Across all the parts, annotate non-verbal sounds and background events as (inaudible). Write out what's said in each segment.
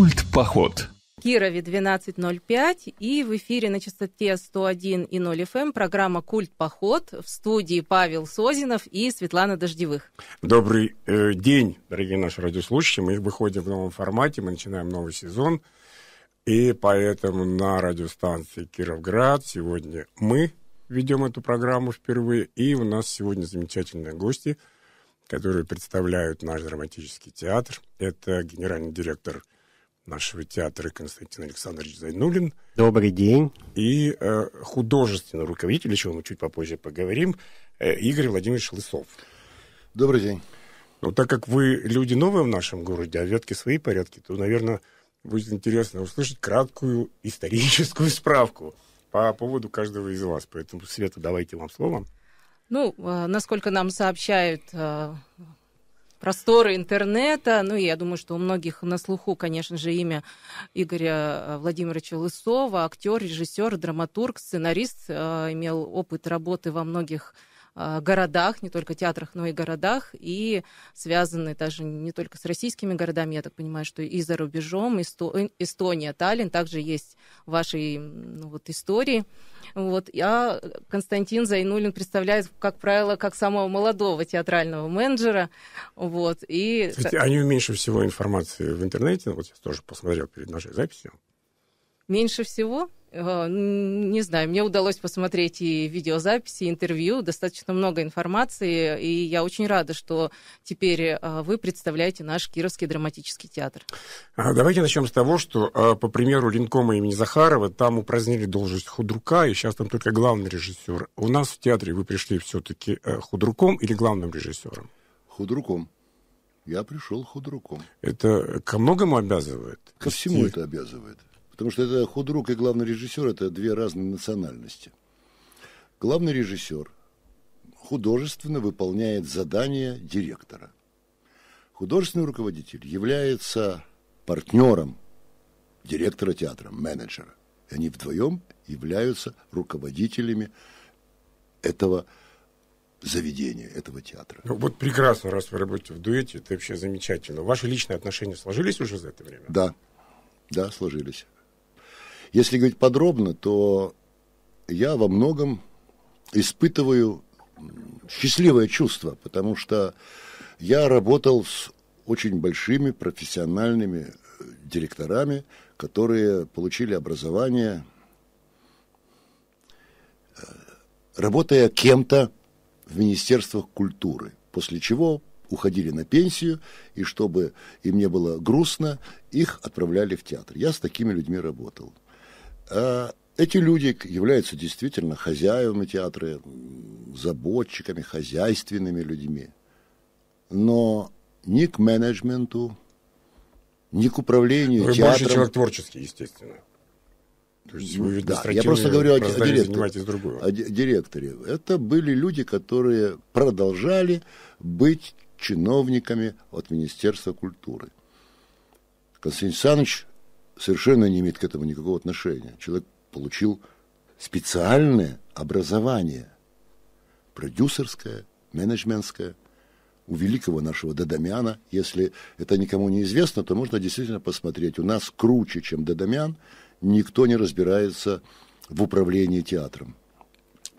Культ поход. Кирове 12.05 и в эфире на частоте 101 и 0 FM эм программа «Культ поход» в студии Павел Созинов и Светлана Дождевых. Добрый э, день, дорогие наши радиослушатели. Мы выходим в новом формате, мы начинаем новый сезон. И поэтому на радиостанции «Кировград» сегодня мы ведем эту программу впервые. И у нас сегодня замечательные гости, которые представляют наш драматический театр. Это генеральный директор «Кировград» нашего театра Константин Александрович Зайнулин. Добрый день. И э, художественный руководитель, о чем мы чуть попозже поговорим, э, Игорь Владимирович Лысов. Добрый день. Ну, так как вы люди новые в нашем городе, а ветки свои порядки, то, наверное, будет интересно услышать краткую историческую справку по поводу каждого из вас. Поэтому, Света, давайте вам слово. Ну, э, насколько нам сообщают э, просторы интернета. Ну, я думаю, что у многих на слуху, конечно же, имя Игоря э, Владимировича Лысова, актер, режиссер, драматург, сценарист, э, имел опыт работы во многих Э, городах, не только театрах, но и городах, и связаны даже не только с российскими городами, я так понимаю, что и за рубежом, Исто... Э, Эстония, Таллин также есть в вашей ну, вот, истории. Вот. я Константин Зайнулин представляет, как правило, как самого молодого театрального менеджера. Вот, и... Кстати, о нем меньше всего информации в интернете, ну, вот я тоже посмотрел перед нашей записью. Меньше всего? Э, не знаю, мне удалось посмотреть и видеозаписи, и интервью, достаточно много информации, и я очень рада, что теперь э, вы представляете наш Кировский драматический театр. Давайте начнем с того, что э, по примеру Ленкома имени Захарова там упразднили должность худрука, и сейчас там только главный режиссер. У нас в театре вы пришли все-таки худруком или главным режиссером? Худруком. Я пришел худруком. Это ко многому обязывает? Ко всему это обязывает. Потому что это худрук и главный режиссер – это две разные национальности. Главный режиссер художественно выполняет задание директора. Художественный руководитель является партнером директора театра, менеджера. И они вдвоем являются руководителями этого заведения, этого театра. Ну, вот прекрасно, раз вы работаете в дуэте, это вообще замечательно. Ваши личные отношения сложились уже за это время? Да, да, сложились. Если говорить подробно, то я во многом испытываю счастливое чувство, потому что я работал с очень большими профессиональными э, директорами, которые получили образование, э, работая кем-то в Министерствах культуры, после чего уходили на пенсию, и чтобы им не было грустно, их отправляли в театр. Я с такими людьми работал. А, эти люди являются действительно хозяевами театра, заботчиками, хозяйственными людьми. Но ни к менеджменту, ни к управлению Вы театром... Вы больше человек творческий, естественно. То есть вы да, я просто говорю о, о, директоре, о директоре. Это были люди, которые продолжали быть чиновниками от Министерства культуры. Константин Александрович совершенно не имеет к этому никакого отношения. Человек получил специальное образование, продюсерское, менеджментское, у великого нашего Дадамяна. Если это никому не известно, то можно действительно посмотреть. У нас круче, чем Дадамян, никто не разбирается в управлении театром.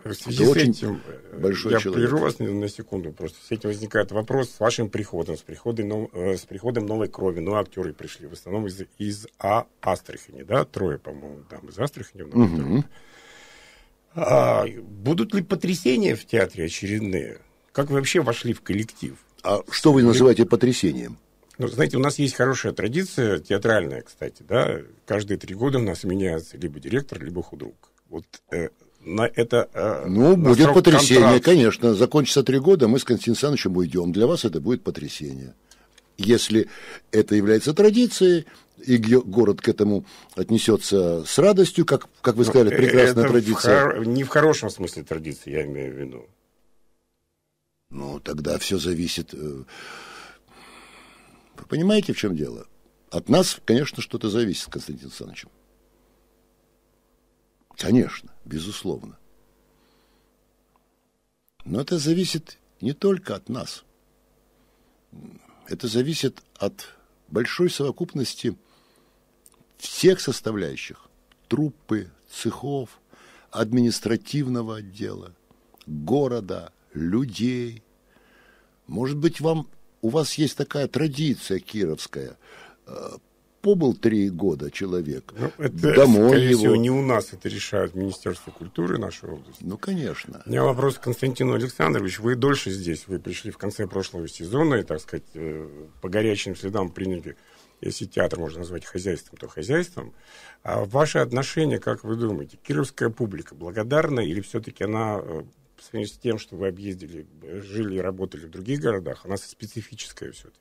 В связи Это с этим, э, большой я человек. прерву вас на секунду, просто с этим возникает вопрос с вашим приходом, с, приходом, э, с приходом новой крови. Ну, актеры пришли в основном из, из а, Астрахани, да, трое, по-моему, там, из Астрахани. Угу. А, будут ли потрясения в театре очередные? Как вы вообще вошли в коллектив? А что вы называете потрясением? Ну, знаете, у нас есть хорошая традиция, театральная, кстати, да, каждые три года у нас меняется либо директор, либо худрук. Вот э, на это... Э, ну, на будет потрясение, контракт. конечно. Закончится три года, мы с Константином Александровичем уйдем. Для вас это будет потрясение. Если это является традицией, и город к этому отнесется с радостью, как, как вы сказали, Но э, прекрасная это традиция. В хор... Не в хорошем смысле традиции, я имею в виду. Ну, тогда все зависит... Э, вы понимаете, в чем дело? От нас, конечно, что-то зависит, Константин Александрович. Конечно, безусловно. Но это зависит не только от нас. Это зависит от большой совокупности всех составляющих – труппы, цехов, административного отдела, города, людей. Может быть, вам, у вас есть такая традиция кировская э, – побыл три года человек, ну, это, домой скорее его... всего, не у нас это решает Министерство культуры нашей области. Ну, конечно. У меня вопрос к Константину Александровичу. Вы дольше здесь, вы пришли в конце прошлого сезона и, так сказать, э, по горячим следам приняли, если театр можно назвать хозяйством, то хозяйством. А ваше отношение, как вы думаете, кировская публика благодарна или все-таки она по э, сравнению с тем, что вы объездили, жили и работали в других городах, она специфическая все-таки?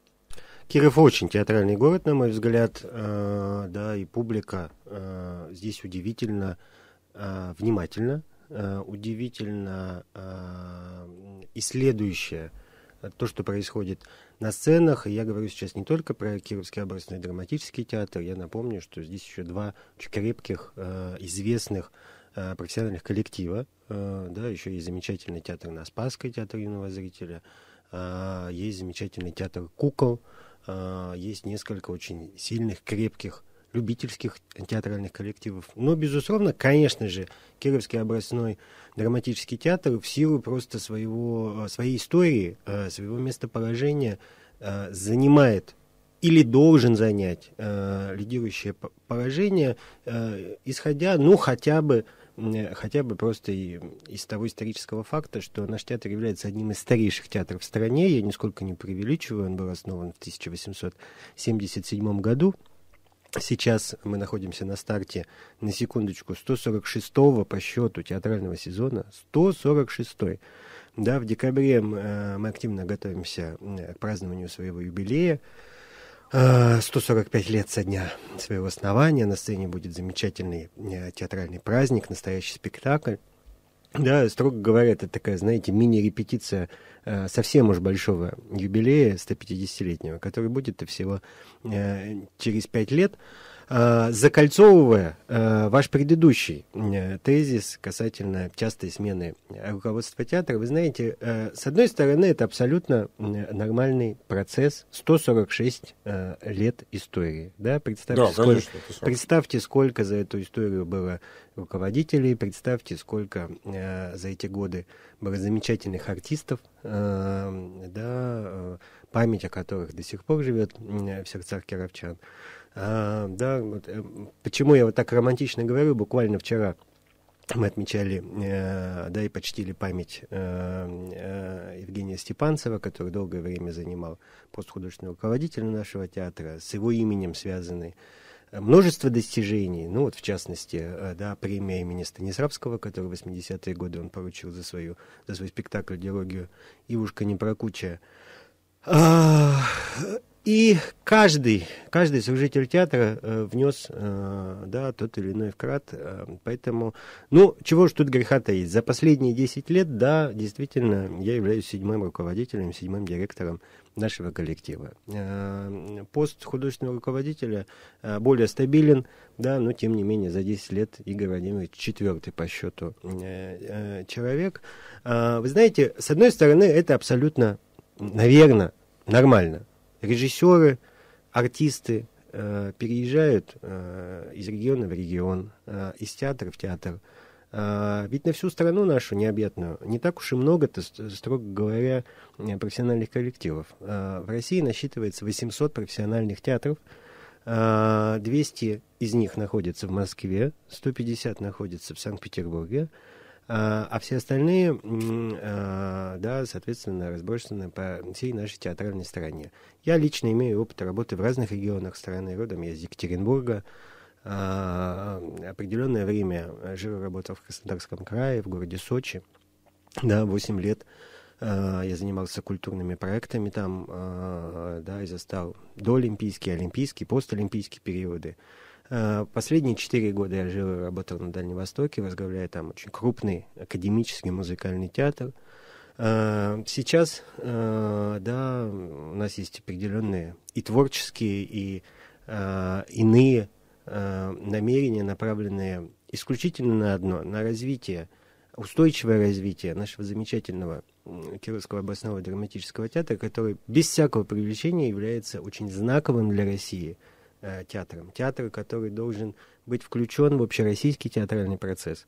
Киров очень театральный город, на мой взгляд, э, да, и публика э, здесь удивительно э, внимательна, э, удивительно э, исследующая то, что происходит на сценах. И я говорю сейчас не только про Кировский областной драматический театр. Я напомню, что здесь еще два очень крепких, э, известных э, профессиональных коллектива. Э, да, еще есть замечательный театр на Спасской, театр юного зрителя. Э, есть замечательный театр кукол. А, есть несколько очень сильных, крепких любительских театральных коллективов. Но, ну, безусловно, конечно же, Кировский областной драматический театр в силу просто своего, а, своей истории, а, своего местоположения занимает или должен занять лидирующее положение, исходя, ну, хотя бы Э, хотя бы просто из того исторического факта, что наш театр является одним из старейших театров в стране. Я нисколько не преувеличиваю, он был основан в 1877 году. Сейчас мы находимся на старте, на секундочку, 146-го по счету театрального сезона, 146-й. Да, в декабре э, мы активно готовимся э, к празднованию своего юбилея. 145 э, лет со дня своего основания. На сцене будет замечательный э, театральный праздник, настоящий спектакль. Да, строго говоря, это такая, знаете, мини-репетиция э, совсем уж большого юбилея 150-летнего, который будет то всего э, через 5 лет. Э, закольцовывая э, ваш предыдущий э, тезис касательно частой смены руководства театра, вы знаете, с одной стороны, это абсолютно нормальный процесс, 146 лет истории. Да? Представьте, да, сколько, конечно, представьте, сколько за эту историю было руководителей, представьте, сколько за эти годы было замечательных артистов, да, память о которых до сих пор живет в сердцах кировчан. А, да, вот, э, почему я вот так романтично говорю, буквально вчера мы отмечали, э, да, и почтили память э, э, Евгения Степанцева, который долгое время занимал пост художественного руководителя нашего театра. С его именем связаны множество достижений, ну вот в частности, э, да, премия имени Станиславского, которую в 80-е годы он получил за, свою, за свой спектакль «Диалогию Ивушка Непрокучая». А, и каждый, каждый служитель театра э, внес э, да, тот или иной вклад, Э, поэтому, ну, чего ж тут греха таить. За последние 10 лет, да, действительно, я являюсь седьмым руководителем, седьмым директором нашего коллектива. Э, пост художественного руководителя э, более стабилен, да, но тем не менее за 10 лет Игорь Владимирович четвертый по счету э, э человек. Э, вы знаете, с одной стороны, это абсолютно, наверное, нормально режиссеры, артисты э, переезжают э, из региона в регион, э, из театра в театр. Э, ведь на всю страну нашу необъятную не так уж и много-то, строго говоря, э, профессиональных коллективов. Э, в России насчитывается 800 профессиональных театров, 200 э, из них находятся в Москве, 150 находятся в Санкт-Петербурге, а, а все остальные, а, да, соответственно, разбросаны по всей нашей театральной стороне. Я лично имею опыт работы в разных регионах страны, родом я из Екатеринбурга, а, определенное время жил работал в Краснодарском крае, в городе Сочи, да, 8 лет я занимался культурными проектами там, да, и застал доолимпийские, олимпийские, постолимпийские периоды. Э, последние четыре года я жил и работал на Дальнем Востоке, возглавляя там очень крупный академический музыкальный театр. Э, сейчас, э, да, у нас есть определенные и творческие, и иные намерения, направленные исключительно на одно, на развитие, устойчивое развитие нашего замечательного Кировского областного драматического театра, который без всякого привлечения является очень знаковым для России – э, театром. Театр, который должен быть включен в общероссийский театральный процесс.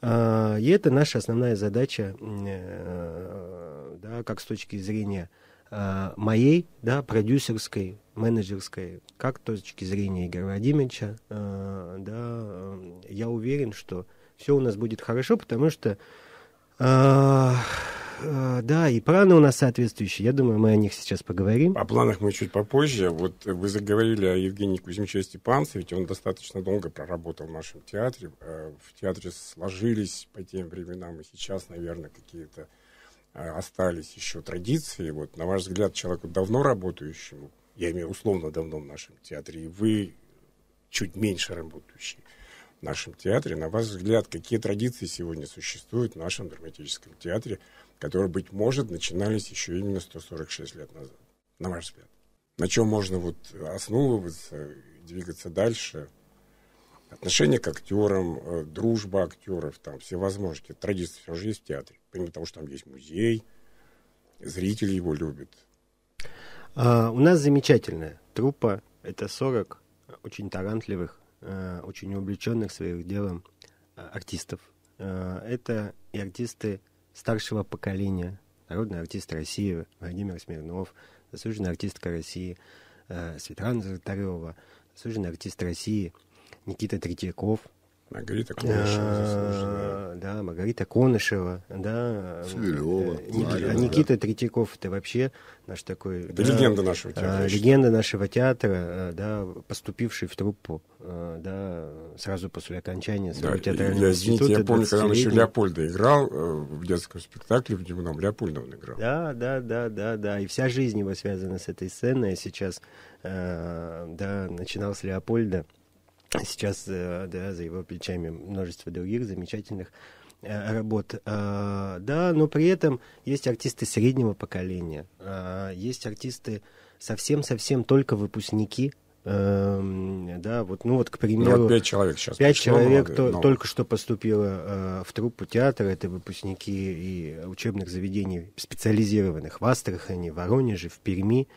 А, и это наша основная задача, э, да, как с точки зрения а, моей, да, продюсерской, менеджерской, как с точки зрения Игоря Владимировича, а, да, э, я уверен, что все у нас будет хорошо, потому что Э, да, и планы у нас соответствующие. Я думаю, мы о них сейчас поговорим. О планах мы чуть попозже. Вот вы заговорили о Евгении Кузьмиче Степанце, ведь он достаточно долго проработал в нашем театре. Э, в театре сложились по тем временам и сейчас, наверное, какие-то э, остались еще традиции. Вот, на ваш взгляд, человеку давно работающему, я имею условно давно в нашем театре, и вы чуть меньше работающий в нашем театре. На ваш взгляд, какие традиции сегодня существуют в нашем драматическом театре, которые, быть может, начинались еще именно 146 лет назад, на ваш взгляд? На чем можно вот основываться, двигаться дальше? Отношение к актерам, э, дружба актеров, там всевозможные традиции все же есть в театре. Помимо того, что там есть музей, зрители его любят. А, у нас замечательная труппа. Это 40 очень талантливых, э, очень увлеченных своих делом э, артистов. Это и артисты старшего поколения, народный артист России Владимир Смирнов, заслуженная артистка России э, Светлана Золотарева, заслуженный артист России Никита Третьяков – Маргарита а, Конышева. Да, Маргарита Конышева, да. Цивилева. Э, Никита Третьяков, это вообще наш такой... Это э, легенда нашего театра. Легенда нашего театра, да, поступивший в труппу, э, да, сразу после окончания своего театрального института. Я помню, когда он еще Леопольда играл в детском спектакле, в Дюмном Леопольда он играл. Да, да, да, да, да, и вся жизнь его связана с этой сценой, а сейчас, да, начинал с Леопольда. Сейчас э, да, за его плечами множество других замечательных э, работ. Э, да, но при этом есть артисты среднего поколения, есть артисты совсем-совсем только выпускники эм, да, вот, ну вот, к примеру... Ну, вот пять человек сейчас. Пять человек ну, то, только что поступило э, в труппу театра, это выпускники и учебных заведений специализированных в Астрахани, в Воронеже, в Перми,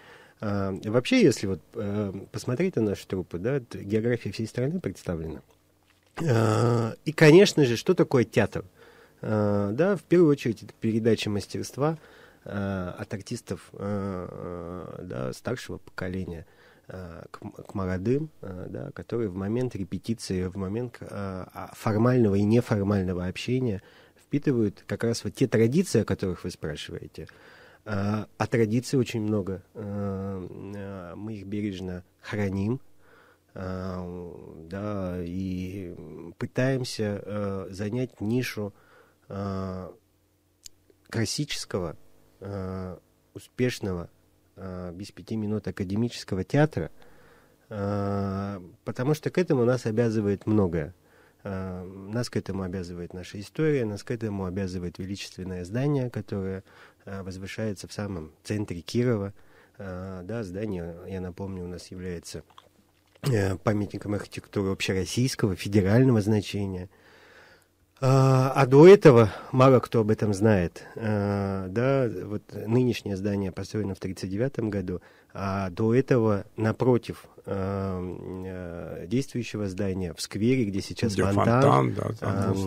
а, вообще, если вот э, посмотреть на наши трупы, да, география всей страны представлена. А, и, конечно же, что такое театр? А, да, в первую очередь это передача мастерства а, от артистов да, старшего поколения к молодым, да, которые в момент репетиции, в момент формального и неформального общения впитывают как раз вот те традиции, о которых вы спрашиваете, а, а традиций очень много. А, а, мы их бережно храним, а, да, и пытаемся занять нишу классического, успешного, без пяти минут академического театра, потому что к этому нас обязывает многое. Нас к этому обязывает наша история, нас к этому обязывает величественное здание, которое Э, возвышается в самом центре Кирова. Э, да, здание, я напомню, у нас является э, памятником архитектуры общероссийского, федерального значения – а, а до этого мало кто об этом знает. А, да, вот нынешнее здание построено в 1939 году, а до этого напротив а, действующего здания в сквере, где сейчас где фонтан, фонтан да, там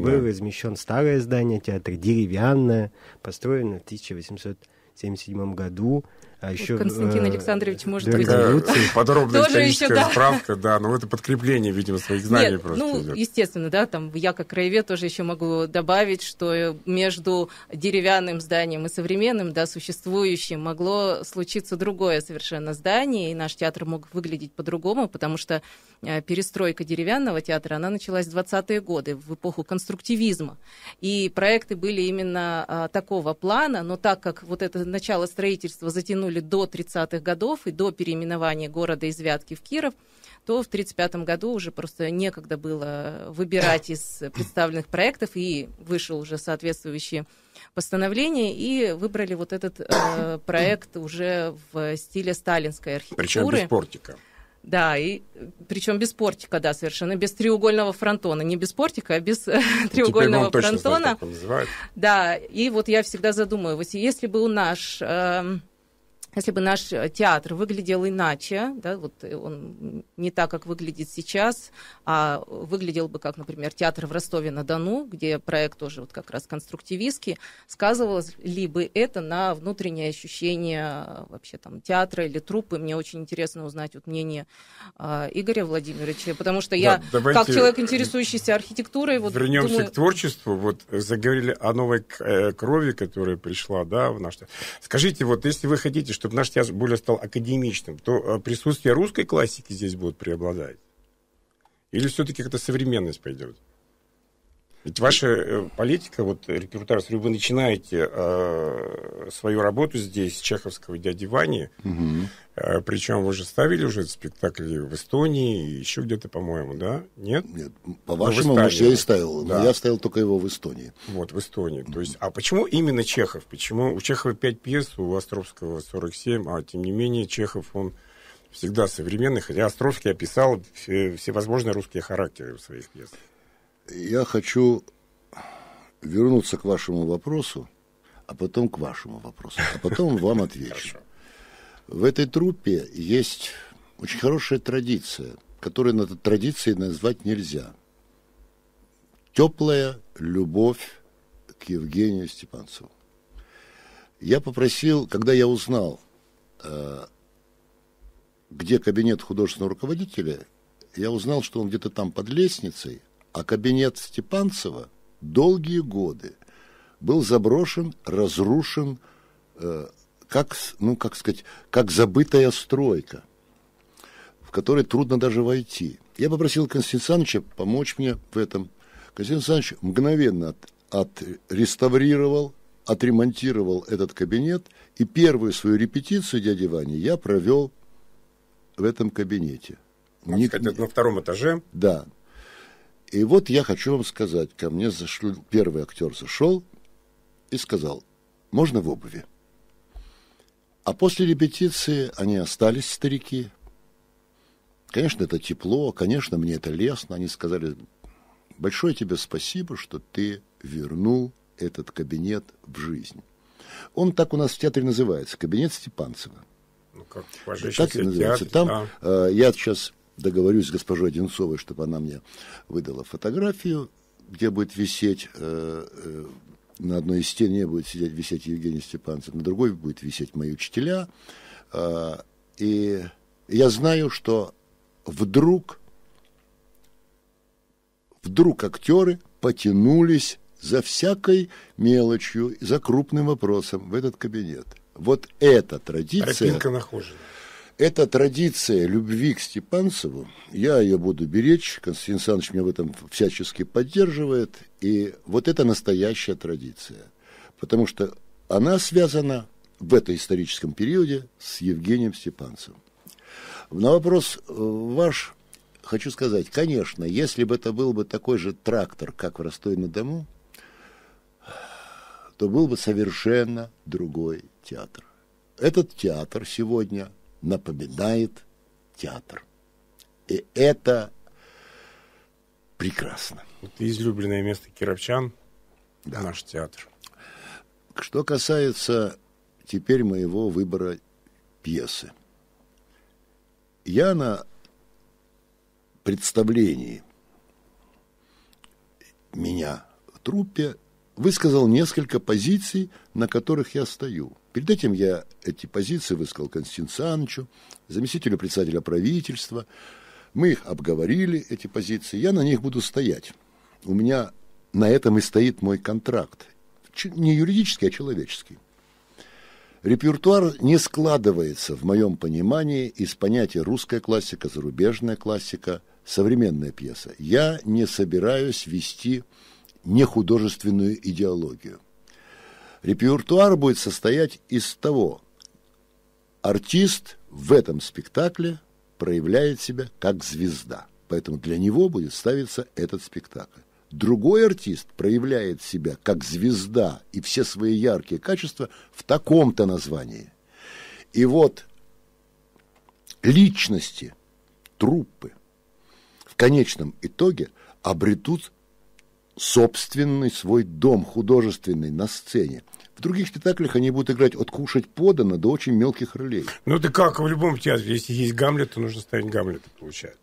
был, был размещен старое здание театра, деревянное, построено в 1877 году. А еще, Константин э, Александрович может быть. (laughs) Подробная Тоже еще, да. справка, да, но это подкрепление, видимо, своих знаний Нет, просто. Ну, идет. естественно, да, там я как краевед тоже еще могу добавить, что между деревянным зданием и современным, да, существующим, могло случиться другое совершенно здание, и наш театр мог выглядеть по-другому, потому что э, перестройка деревянного театра, она началась в 20-е годы, в эпоху конструктивизма. И проекты были именно а, такого плана, но так как вот это начало строительства затянули затронули до 30-х годов и до переименования города из Вятки в Киров, то в 1935 году уже просто некогда было выбирать из представленных проектов, и вышел уже соответствующее постановление, и выбрали вот этот э, (coughs) проект уже в стиле сталинской архитектуры. Причем без портика. Да, и причем без портика, да, совершенно, без треугольного фронтона, не без портика, а без э, треугольного фронтона. знает, как он Да, и вот я всегда задумываюсь, если бы у нас э, эм, если бы наш э, театр выглядел иначе, да, вот э, он не так, как выглядит сейчас, а выглядел бы, как, например, театр в Ростове-на-Дону, где проект тоже вот как раз конструктивистский, сказывалось ли бы это на внутреннее ощущение э, вообще там театра или труппы? Мне очень интересно узнать вот мнение э, Игоря Владимировича, потому что я, да, как человек, интересующийся архитектурой... Вот вернемся думаю... к творчеству. Вот заговорили о новой крови, которая пришла да, в наш... Скажите, вот если вы хотите, чтобы наш театр более стал академичным, то э, присутствие русской классики здесь будет преобладать? Или все-таки это современность пойдет? Ведь ваша э, политика, вот репертуарство, вы начинаете э, свою работу здесь, чеховского дяди Вани, угу. э, причем вы же ставили уже спектакли в Эстонии, и еще где-то, по-моему, да? Нет? Нет, по-вашему, ну, я и ставил, да. но я ставил только его в Эстонии. Вот, в Эстонии. То есть, а почему именно Чехов? Почему у Чехова 5 пьес, у Островского 47, а тем не менее Чехов, он всегда современный, хотя Островский описал все всевозможные русские характеры в своих пьесах я хочу вернуться к вашему вопросу, а потом к вашему вопросу, а потом (laughs) вам отвечу. В этой труппе есть очень хорошая традиция, которую на традицией назвать нельзя. Теплая любовь к Евгению Степанцеву. Я попросил, когда я узнал, э, где кабинет художественного руководителя, я узнал, что он где-то там под лестницей – а кабинет Степанцева долгие годы был заброшен, разрушен, э, как, ну, как сказать, как забытая стройка, в которой трудно даже войти. Я попросил Константина помочь мне в этом. Константин Александрович мгновенно от, отреставрировал, отремонтировал этот кабинет, и первую свою репетицию дяди Вани я провел в этом кабинете. А, Ник... на втором этаже? Да, и вот я хочу вам сказать, ко мне зашел, первый актер зашел и сказал, можно в обуви. А после репетиции они остались старики. Конечно, это тепло, конечно, мне это лестно. Они сказали, большое тебе спасибо, что ты вернул этот кабинет в жизнь. Он так у нас в театре называется, кабинет Степанцева. Ну, как, так и называется. Театр, Там да. э, я сейчас договорюсь с госпожой Одинцовой, чтобы она мне выдала фотографию, где будет висеть, э, э, на одной стене будет сидеть, висеть Евгений Степанцев, на другой будет висеть мои учителя. Э, и я знаю, что вдруг, вдруг актеры потянулись за всякой мелочью, за крупным вопросом в этот кабинет. Вот эта традиция... Тропинка нахожена. Эта традиция любви к Степанцеву, я ее буду беречь, Константин Александрович меня в этом всячески поддерживает, и вот это настоящая традиция, потому что она связана в этом историческом периоде с Евгением Степанцевым. На вопрос э, ваш хочу сказать, конечно, если бы это был бы такой же трактор, как в Ростове-на-Дому, то был бы совершенно другой театр. Этот театр сегодня – напоминает театр. И это прекрасно. Это излюбленное место кировчан, да. наш театр. Что касается теперь моего выбора пьесы. Я на представлении меня в труппе высказал несколько позиций, на которых я стою. Перед этим я эти позиции высказал Константину Санычу, заместителю председателя правительства. Мы их обговорили, эти позиции. Я на них буду стоять. У меня на этом и стоит мой контракт. Не юридический, а человеческий. Репертуар не складывается, в моем понимании, из понятия русская классика, зарубежная классика, современная пьеса. Я не собираюсь вести нехудожественную идеологию. Репертуар будет состоять из того, артист в этом спектакле проявляет себя как звезда, поэтому для него будет ставиться этот спектакль. Другой артист проявляет себя как звезда и все свои яркие качества в таком-то названии. И вот личности, труппы в конечном итоге обретут собственный свой дом художественный на сцене. В других спектаклях они будут играть от кушать подано до очень мелких ролей. Ну ты как в любом театре, если есть Гамлет, то нужно ставить Гамлета, получается.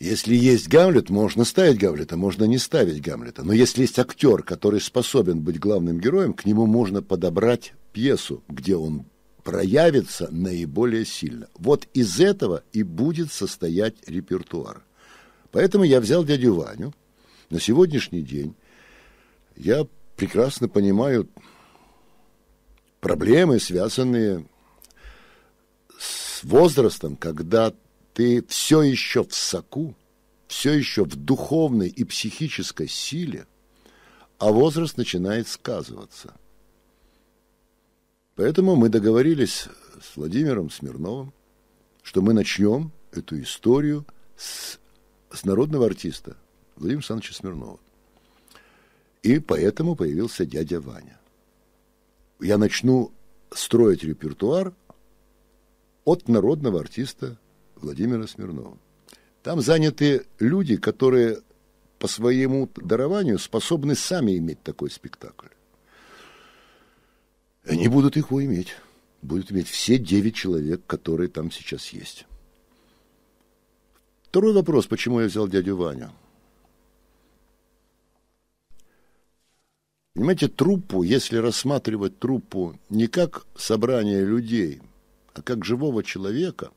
Если есть Гамлет, можно ставить Гамлета, можно не ставить Гамлета. Но если есть актер, который способен быть главным героем, к нему можно подобрать пьесу, где он проявится наиболее сильно. Вот из этого и будет состоять репертуар. Поэтому я взял дядю Ваню, на сегодняшний день я прекрасно понимаю проблемы, связанные с возрастом, когда ты все еще в соку, все еще в духовной и психической силе, а возраст начинает сказываться. Поэтому мы договорились с Владимиром Смирновым, что мы начнем эту историю с, с народного артиста Владимира Александровича Смирнова. И поэтому появился дядя Ваня. Я начну строить репертуар от народного артиста Владимира Смирнова. Там заняты люди, которые по своему дарованию способны сами иметь такой спектакль. Они будут их иметь. Будут иметь все девять человек, которые там сейчас есть. Второй вопрос, почему я взял дядю Ваню. Понимаете, труппу, если рассматривать труппу не как собрание людей, а как живого человека,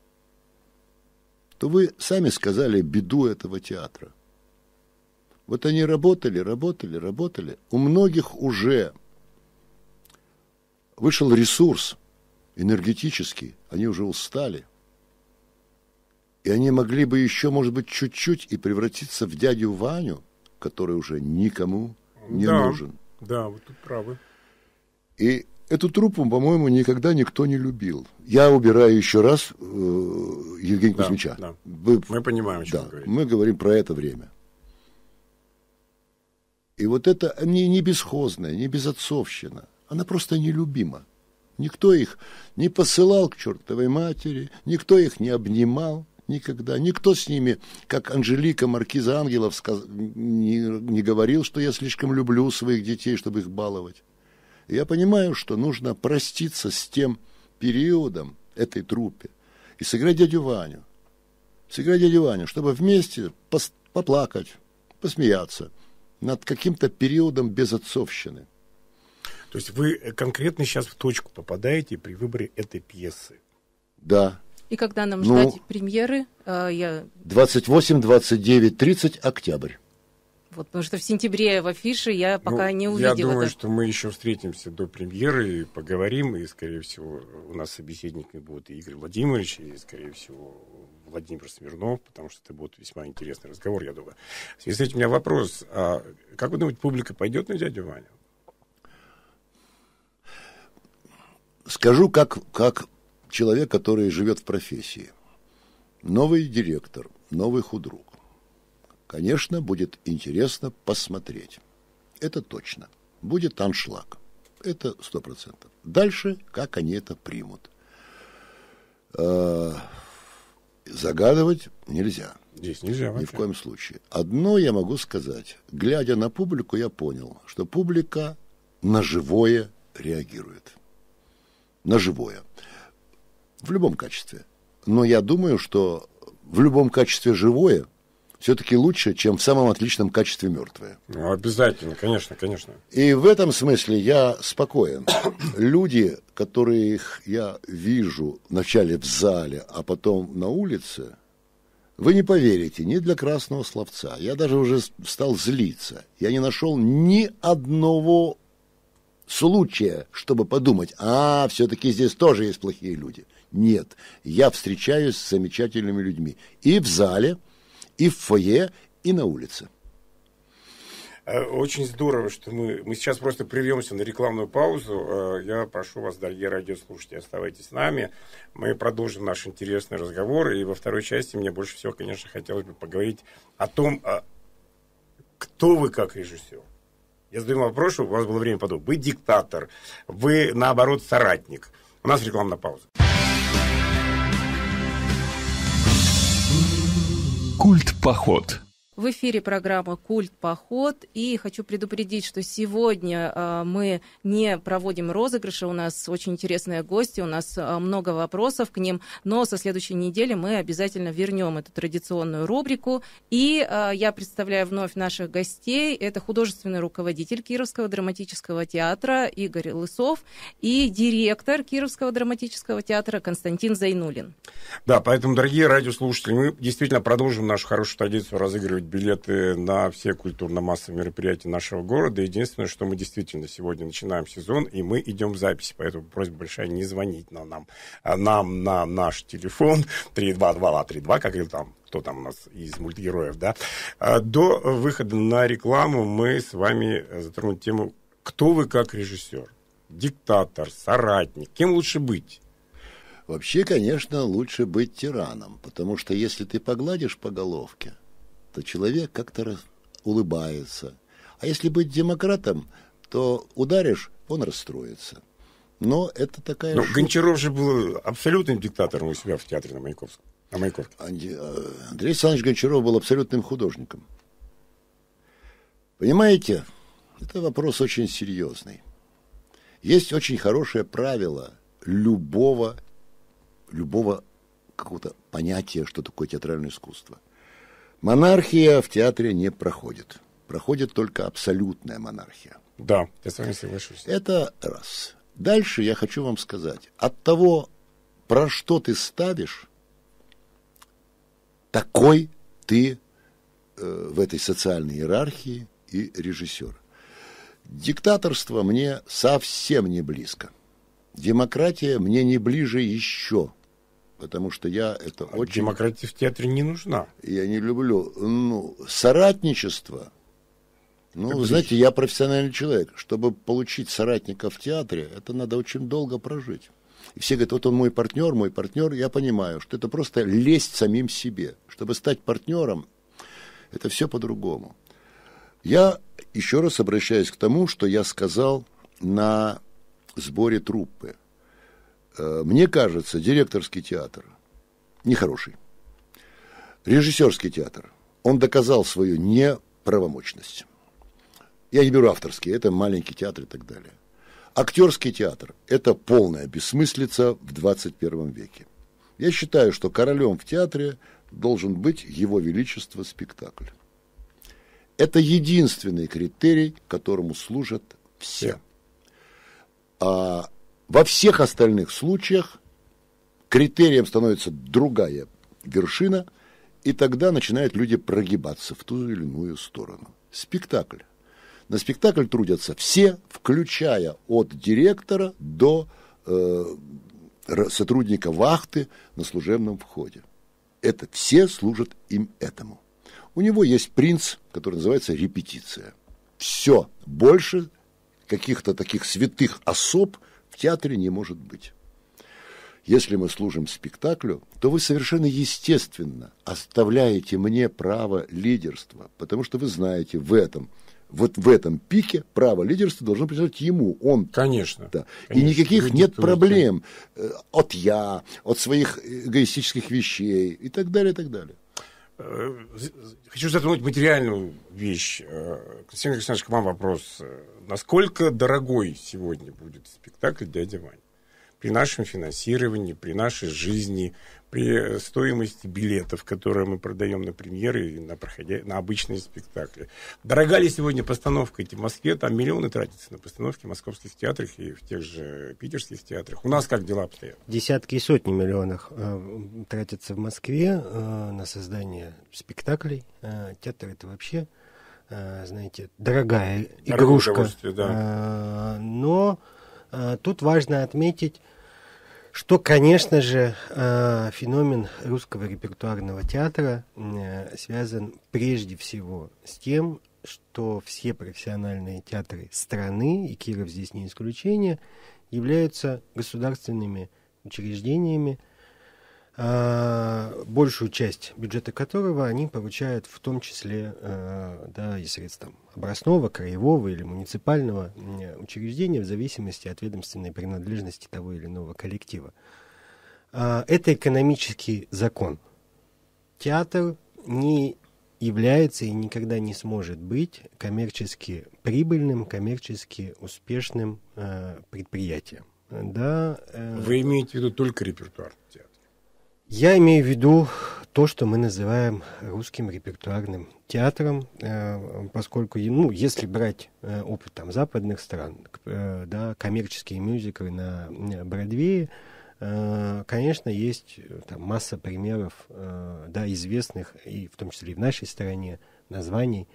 то вы сами сказали беду этого театра. Вот они работали, работали, работали. У многих уже вышел ресурс энергетический, они уже устали. И они могли бы еще, может быть, чуть-чуть и превратиться в дядю Ваню, который уже никому не да. нужен. Да, вы тут правы. И эту труппу, по-моему, никогда никто не любил. Я убираю еще раз э, Евгения да, Кузьмича. Да. Вы, мы понимаем, о чем да, вы говорите. Мы говорим про это время. И вот это не, не бесхозная, не безотцовщина. Она просто нелюбима. Никто их не посылал к чертовой матери, никто их не обнимал. Никогда. Никто с ними, как Анжелика, маркиза Ангелов, не, не говорил, что я слишком люблю своих детей, чтобы их баловать. Я понимаю, что нужно проститься с тем периодом этой труппе и сыграть дядю Ваню. Сыграть дядю Ваню, чтобы вместе пос- поплакать, посмеяться над каким-то периодом безотцовщины. То есть вы конкретно сейчас в точку попадаете при выборе этой пьесы? Да, и когда нам ну, ждать премьеры? Э, я... 28, 29, 30 октябрь. Вот, потому что в сентябре в афише я ну, пока ну, не увидела. Я думаю, это. что мы еще встретимся до премьеры и поговорим. И, скорее всего, у нас собеседниками будут и Игорь Владимирович, и, скорее всего, Владимир Смирнов, потому что это будет весьма интересный разговор, я думаю. В связи с этим у меня вопрос. А как вы думаете, публика пойдет на дядю Ваню? Скажу, как, как человек, который живет в профессии. Новый директор, новый худрук. Конечно, будет интересно посмотреть. Это точно. Будет аншлаг. Это сто процентов. Дальше, как они это примут. А, загадывать нельзя. Здесь нельзя. Ни в коем случае. Одно я могу сказать. Глядя на публику, я понял, что публика на живое реагирует. На живое в любом качестве. Но я думаю, что в любом качестве живое все-таки лучше, чем в самом отличном качестве мертвое. Ну, обязательно, конечно, конечно. И в этом смысле я спокоен. (coughs) Люди, которых я вижу вначале в зале, а потом на улице, вы не поверите, ни для красного словца. Я даже уже стал злиться. Я не нашел ни одного случая, чтобы подумать, а, все-таки здесь тоже есть плохие люди. Нет, я встречаюсь с замечательными людьми и в зале, и в фойе, и на улице. Э, очень здорово, что мы, мы сейчас просто прервемся на рекламную паузу. Э, я прошу вас, дорогие радиослушатели, оставайтесь с нами. Мы продолжим наш интересный разговор. И во второй части мне больше всего, конечно, хотелось бы поговорить о том, а, кто вы как режиссер. Я задаю вопрос, чтобы у вас было время подумать. Вы диктатор, вы, наоборот, соратник. У нас рекламная пауза. Культ поход. В эфире программа «Культ. Поход». И хочу предупредить, что сегодня а, мы не проводим розыгрыши. У нас очень интересные гости, у нас а, много вопросов к ним. Но со следующей недели мы обязательно вернем эту традиционную рубрику. И а, я представляю вновь наших гостей. Это художественный руководитель Кировского драматического театра Игорь Лысов и директор Кировского драматического театра Константин Зайнулин. Да, поэтому, дорогие радиослушатели, мы действительно продолжим нашу хорошую традицию разыгрывать билеты на все культурно-массовые мероприятия нашего города. Единственное, что мы действительно сегодня начинаем сезон, и мы идем в записи. Поэтому просьба большая не звонить на нам, а нам на наш телефон 32232, (laughs) как или там кто там у нас из мультгероев, да. А до выхода на рекламу мы с вами затронем тему «Кто вы как режиссер?» Диктатор, соратник, кем лучше быть? Вообще, конечно, лучше быть тираном, потому что если ты погладишь по головке – то человек как-то улыбается. А если быть демократом, то ударишь, он расстроится. Но это такая... Но ну, шутка. Гончаров же был абсолютным диктатором у себя в театре на Маяковском. На Маяковке. Э, Андрей Александрович Гончаров был абсолютным художником. Понимаете, это вопрос очень серьезный. Есть очень хорошее правило любого, любого какого-то понятия, что такое театральное искусство – Монархия в театре не проходит. Проходит только абсолютная монархия. Да, я с вами соглашусь. Это раз. Дальше я хочу вам сказать. От того, про что ты ставишь, такой ты э, в этой социальной иерархии и режиссер. Диктаторство мне совсем не близко. Демократия мне не ближе еще потому что я это а очень... Демократия в театре не нужна. Я не люблю. Ну, соратничество. Ну, как знаете, ты... я профессиональный человек. Чтобы получить соратника в театре, это надо очень долго прожить. И все говорят, вот он мой партнер, мой партнер. Я понимаю, что это просто лезть самим себе. Чтобы стать партнером, это все по-другому. Я еще раз обращаюсь к тому, что я сказал на сборе труппы – Э, мне кажется, директорский театр нехороший. Режиссерский театр. Он доказал свою неправомочность. Я не беру авторский, это маленький театр и так далее. Актерский театр – это полная бессмыслица в 21 веке. Я считаю, что королем в театре должен быть его величество спектакль. Это единственный критерий, которому служат все. А во всех остальных случаях критерием становится другая вершина, и тогда начинают люди прогибаться в ту или иную сторону. Спектакль. На спектакль трудятся все, включая от директора до э, сотрудника вахты на служебном входе. Это все служат им этому. У него есть принц, который называется репетиция. Все, больше каких-то таких святых особ – в театре не может быть. Если мы служим спектаклю, то вы совершенно естественно оставляете мне право лидерства, потому что вы знаете в этом вот в этом пике право лидерства должно принадлежать ему. Он, конечно. Да. конечно. И никаких нет проблем э, от я, от своих эгоистических вещей и так далее, и так далее. Э, хочу затронуть материальную вещь. Э, Константин Александрович, к вам вопрос. Насколько дорогой сегодня будет спектакль «Дядя Вань»? При нашем финансировании, при нашей жизни, при стоимости билетов, которые мы продаем на премьеры и на, проходя... на обычные спектакли. Дорога ли сегодня постановка эти в Москве? Там миллионы тратятся на постановки в московских театрах и в тех же питерских театрах. У нас как дела обстоят? Десятки и сотни миллионов э, тратятся в Москве э, на создание спектаклей. Э, театр это вообще э, знаете, дорогая игрушка. Да. Э, но э, тут важно отметить что, конечно же, э, феномен русского репертуарного театра э, связан прежде всего с тем, что все профессиональные театры страны, и Киров здесь не исключение, являются государственными учреждениями, а, большую часть бюджета которого они получают в том числе а, да, из средств там, областного, краевого или муниципального учреждения в зависимости от ведомственной принадлежности того или иного коллектива. А, это экономический закон. Театр не является и никогда не сможет быть коммерчески прибыльным, коммерчески успешным предприятием. Да, э, Вы имеете в виду только репертуар театра? Я имею в виду то, что мы называем русским репертуарным театром, э, поскольку, ну, если брать э, опыт там западных стран, э, да, коммерческие мюзиклы на Бродвее, конечно, есть там масса примеров, да, известных, и в том числе и в нашей стране, названий,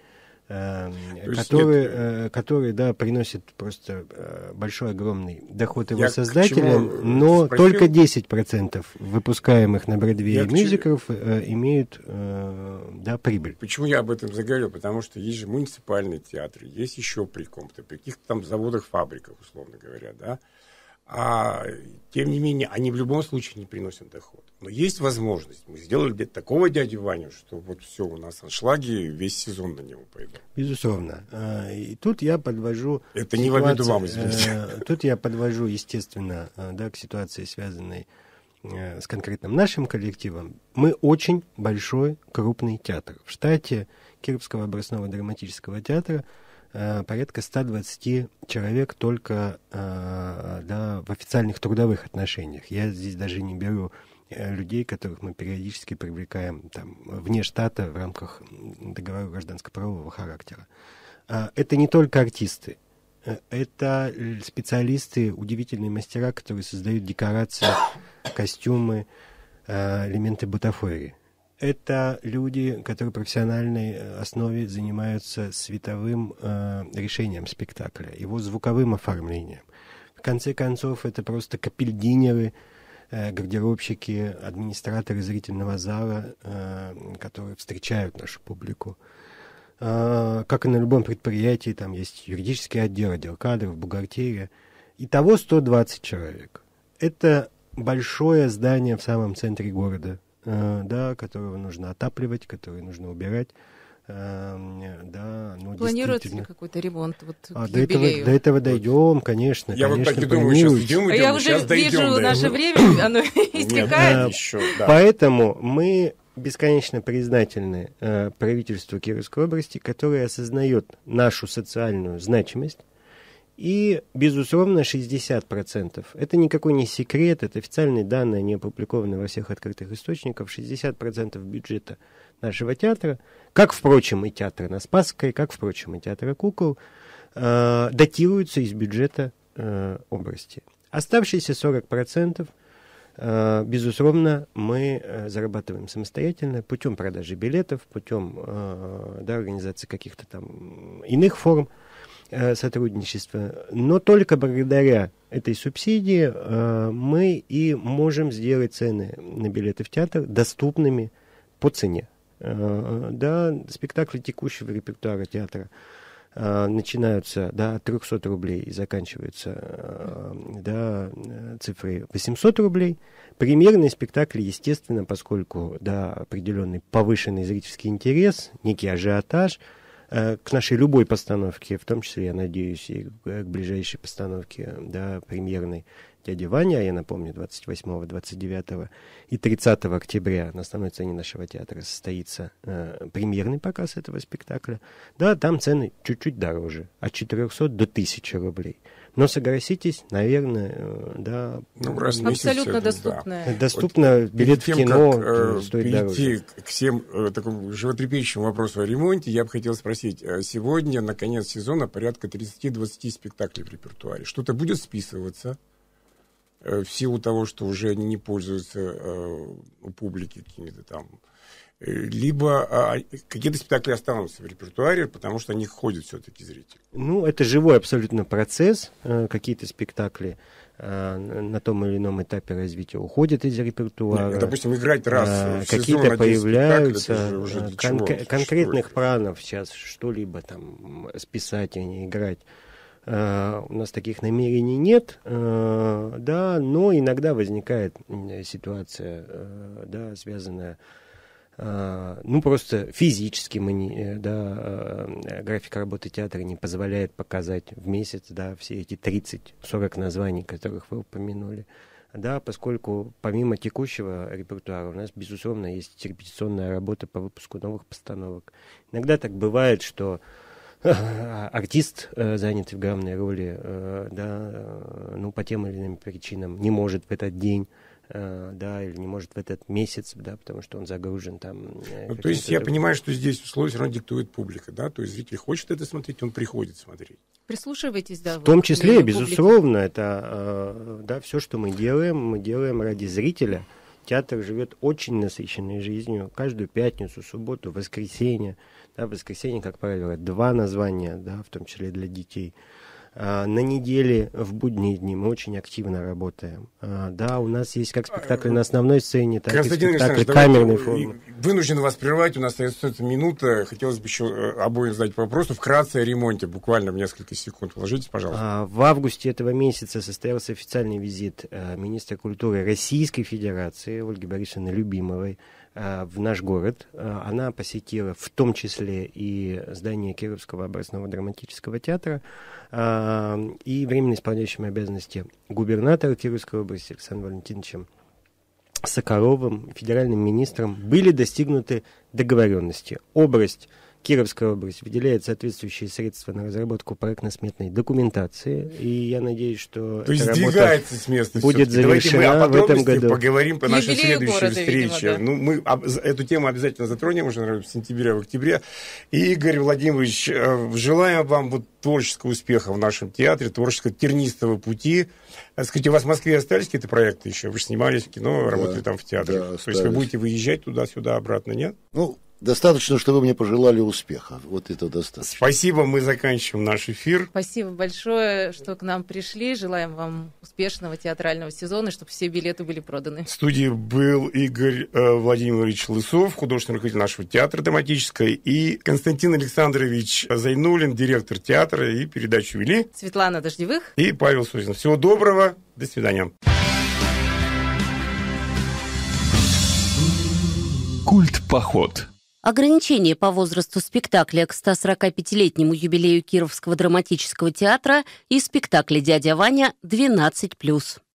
Эм, которые, нет... Э, э, которые, да, приносят просто э, большой, огромный доход его создателям, но спросил? только 10% выпускаемых на Бродвее мюзиклов чему... имеют, да, прибыль. Почему я об этом заговорил? Потому что есть же муниципальные театры, есть еще при ком-то, при каких-то там заводах, фабриках, условно говоря, да, а, тем не менее, они в любом случае не приносят доход. Но есть возможность. Мы сделали такого дяди Ваню, что вот все, у нас аншлаги, весь сезон на него пойдут. Безусловно. А, и тут я подвожу... Это не не в обиду вам, извините. Э, тут я подвожу, естественно, э, да, к ситуации, связанной э, с конкретным нашим коллективом. Мы очень большой, крупный театр. В штате Кировского областного драматического театра Э, порядка 120 человек только э, да, в официальных трудовых отношениях. Я здесь даже не беру э, людей, которых мы периодически привлекаем там, вне штата в рамках договора гражданско-правового характера. А, это не только артисты, это специалисты, удивительные мастера, которые создают декорации, костюмы, элементы бутафории это люди, которые в профессиональной э, основе занимаются световым э, решением спектакля, его звуковым оформлением. В конце концов, это просто капельдинеры, э, гардеробщики, администраторы зрительного зала, э, которые встречают нашу публику. Э, как и на любом предприятии, там есть юридический отдел, отдел кадров, бухгалтерия. Итого 120 человек. Это большое здание в самом центре города – Э, да, которого нужно отапливать, который нужно убирать. Эм, да, ну, Планируется действительно... ли какой-то ремонт? Вот, а, до, этого, до этого дойдем, конечно. Я конечно, вот так думаю, сейчас идем, идем, Я уже вижу дойдем, наше да. время, оно истекает. Поэтому мы бесконечно признательны э, правительству Кировской области, которое осознает нашу социальную значимость и, безусловно, 60%. Это никакой не секрет, это официальные данные, они опубликованы во всех открытых источниках. 60% бюджета нашего театра, как, впрочем, и театра на Спасской, как, впрочем, и театра кукол, э, датируются из бюджета э, области. Оставшиеся 40%, э, безусловно, мы э, зарабатываем самостоятельно путем продажи билетов, путем э, да, организации каких-то там иных форм Э, сотрудничества. Но только благодаря этой субсидии э, мы и можем сделать цены на билеты в театр доступными по цене. Э, да, спектакли текущего репертуара театра начинаются да, от 300 рублей и заканчиваются да, цифрой 800 рублей. Примерные спектакли, естественно, поскольку да, определенный повышенный зрительский интерес, некий ажиотаж – Э, к нашей любой постановке, в том числе, я надеюсь, и к э, ближайшей постановке, да, премьерной «Дяди Ваня», а я напомню, 28, 29 и 30 октября на основной цене нашего театра состоится э, премьерный показ этого спектакля. Да, там цены чуть-чуть дороже, от 400 до 1000 рублей но согласитесь, наверное, э, да. Ну, раз абсолютно доступная. Да. Доступно э, вот билет тем, в кино как, э, э, стоит перейти дороже. к всем э, такому животрепещущему вопросу о ремонте, я бы хотел спросить, сегодня на конец сезона порядка 30-20 спектаклей в репертуаре. Что-то будет списываться? в силу того, что уже они не пользуются э, у публики какими-то там либо а, какие-то спектакли останутся в репертуаре, потому что они ходят все-таки зрители. Ну, это живой абсолютно процесс. Э, какие-то спектакли э, на том или ином этапе развития уходят из репертуара. Нет, ну, допустим, играть раз э, какие-то появляются уже кон- чего? конкретных что планов сейчас что-либо там списать, а не играть. у нас таких намерений нет, да, но иногда возникает ситуация, да, связанная а, ну, просто физически мы не, э, да, э, э, графика работы театра не позволяет показать в месяц, да, все эти 30-40 названий, которых вы упомянули. Да, поскольку помимо текущего репертуара у нас, безусловно, есть репетиционная работа по выпуску новых постановок. Иногда так бывает, что артист, занятый в главной роли, да, ну, по тем или иным причинам, не может в этот день Э, да, или не может в этот месяц, да, потому что он загружен там. Э, ну, то есть я другим. понимаю, что здесь условия все равно диктует публика, да, то есть зритель хочет это смотреть, он приходит смотреть. Прислушивайтесь, да. В том числе, безусловно, это, э, да, все, что мы делаем, мы делаем ради зрителя. Театр живет очень насыщенной жизнью. Каждую пятницу, субботу, воскресенье. Да, воскресенье, как правило, два названия, да, в том числе для детей – а, на неделе, в будние дни мы очень активно работаем. А, да, у нас есть как спектакли а, на основной сцене, так Константин и спектакли камерной формы. Вынужден вас прервать, у нас остается минута. Хотелось бы еще э, обоим задать вопрос. Вкратце о ремонте, буквально в несколько секунд. Вложитесь, пожалуйста. В августе этого месяца состоялся официальный визит э, министра культуры Российской Федерации Ольги Борисовны Любимовой Э, в наш город. Э, она посетила в том числе и здание Кировского областного драматического театра э, и временно исполняющим обязанности губернатора Кировской области Александром Валентиновичем Сокаровым, федеральным министром, были достигнуты договоренности. Область Кировская область выделяет соответствующие средства на разработку проектно-сметной документации, и я надеюсь, что То есть двигается с места будет все-таки. завершена Давайте мы о в этом году. поговорим по нашей Юбилей следующей города, встрече. Видимо, да. Ну, мы об, эту тему обязательно затронем уже, наверное, в сентябре, в октябре. И, Игорь Владимирович, э, желаем вам вот творческого успеха в нашем театре, творческого тернистого пути. Э, скажите, у вас в Москве остались какие-то проекты еще? Вы же снимались в кино, да, работали там в театре. Да, То есть вы будете выезжать туда-сюда, обратно, нет? Ну, Достаточно, что вы мне пожелали успеха. Вот это достаточно. Спасибо, мы заканчиваем наш эфир. Спасибо большое, что к нам пришли. Желаем вам успешного театрального сезона, чтобы все билеты были проданы. В студии был Игорь э, Владимирович Лысов, художественный руководитель нашего театра драматического, и Константин Александрович Зайнулин, директор театра, и передачу вели. Светлана Дождевых. И Павел Сузин. Всего доброго, до свидания. Культ поход. Ограничение по возрасту спектакля к 145-летнему юбилею Кировского драматического театра и спектакля «Дядя Ваня» 12+.